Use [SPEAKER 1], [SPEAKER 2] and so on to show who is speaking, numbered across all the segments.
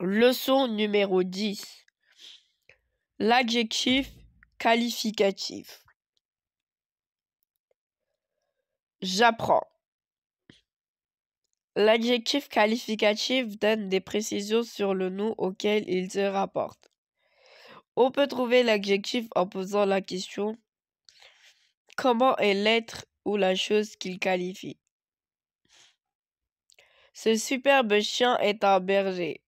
[SPEAKER 1] Leçon numéro 10. L'adjectif qualificatif. J'apprends. L'adjectif qualificatif donne des précisions sur le nom auquel il se rapporte. On peut trouver l'adjectif en posant la question comment est l'être ou la chose qu'il qualifie. Ce superbe chien est un berger.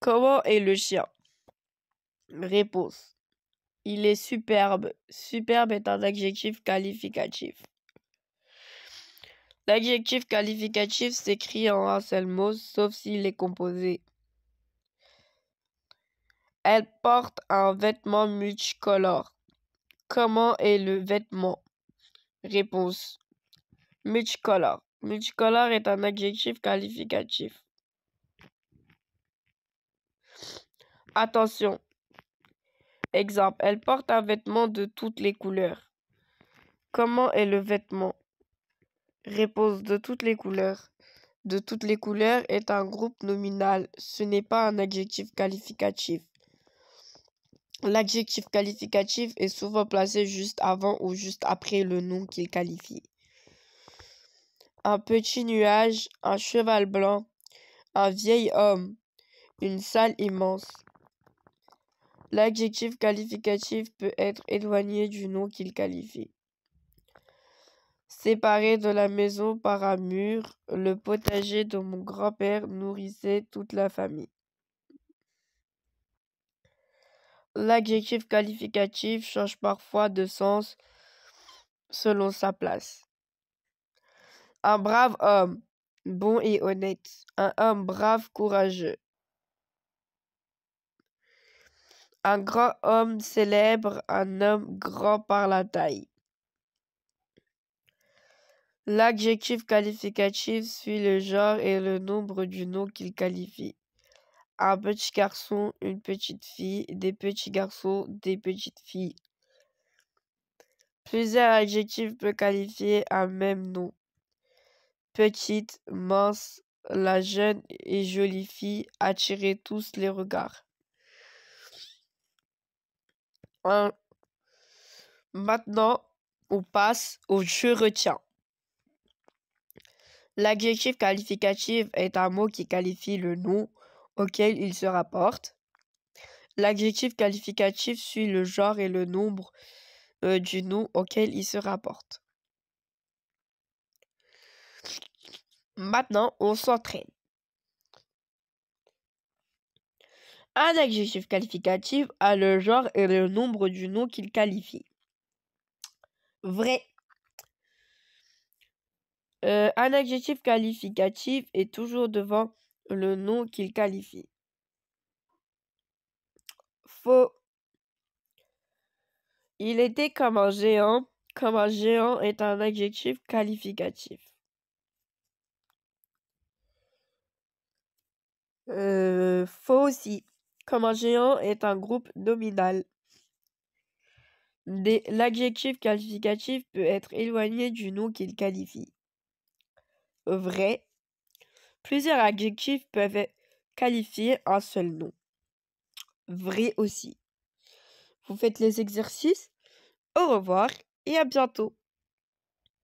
[SPEAKER 1] Comment est le chien Réponse. Il est superbe. Superbe est un adjectif qualificatif. L'adjectif qualificatif s'écrit en un seul mot, sauf s'il est composé. Elle porte un vêtement multicolore. Comment est le vêtement Réponse. Multicolore. Multicolore est un adjectif qualificatif. Attention. Exemple, elle porte un vêtement de toutes les couleurs. Comment est le vêtement Réponse de toutes les couleurs. De toutes les couleurs est un groupe nominal, ce n'est pas un adjectif qualificatif. L'adjectif qualificatif est souvent placé juste avant ou juste après le nom qu'il qualifie. Un petit nuage, un cheval blanc, un vieil homme, une salle immense. L'adjectif qualificatif peut être éloigné du nom qu'il qualifie. Séparé de la maison par un mur, le potager de mon grand-père nourrissait toute la famille. L'adjectif qualificatif change parfois de sens selon sa place. Un brave homme, bon et honnête. Un homme brave, courageux. Un grand homme célèbre, un homme grand par la taille. L'adjectif qualificatif suit le genre et le nombre du nom qu'il qualifie. Un petit garçon, une petite fille, des petits garçons, des petites filles. Plusieurs adjectifs peuvent qualifier un même nom. Petite, mince, la jeune et jolie fille attiraient tous les regards. Maintenant, on passe au je retiens. L'adjectif qualificatif est un mot qui qualifie le nom auquel il se rapporte. L'adjectif qualificatif suit le genre et le nombre euh, du nom auquel il se rapporte. Maintenant, on s'entraîne. Un adjectif qualificatif a le genre et le nombre du nom qu'il qualifie. Vrai. Euh, un adjectif qualificatif est toujours devant le nom qu'il qualifie. Faux. Il était comme un géant, comme un géant est un adjectif qualificatif. Euh, faux aussi comme un géant est un groupe nominal. L'adjectif qualificatif peut être éloigné du nom qu'il qualifie. Vrai. Plusieurs adjectifs peuvent qualifier un seul nom. Vrai aussi. Vous faites les exercices. Au revoir et à bientôt.